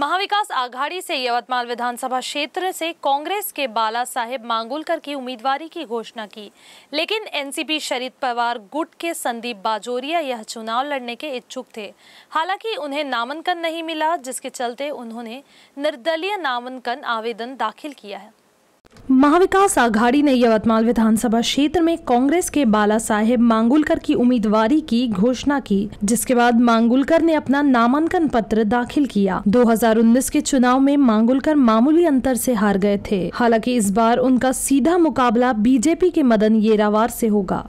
महाविकास आघाड़ी से यवतमाल विधानसभा क्षेत्र से कांग्रेस के बाला साहेब मांगुलकर की उम्मीदवारी की घोषणा की लेकिन एनसीपी शरद पवार गुट के संदीप बाजोरिया यह चुनाव लड़ने के इच्छुक थे हालांकि उन्हें नामांकन नहीं मिला जिसके चलते उन्होंने निर्दलीय नामांकन आवेदन दाखिल किया है महाविकास आघाड़ी ने यवतमाल विधानसभा क्षेत्र में कांग्रेस के बाला साहेब मांगुलकर की उम्मीदवारी की घोषणा की जिसके बाद मांगुलकर ने अपना नामांकन पत्र दाखिल किया 2019 के चुनाव में मांगुलकर मामूली अंतर से हार गए थे हालांकि इस बार उनका सीधा मुकाबला बीजेपी के मदन येरावार से होगा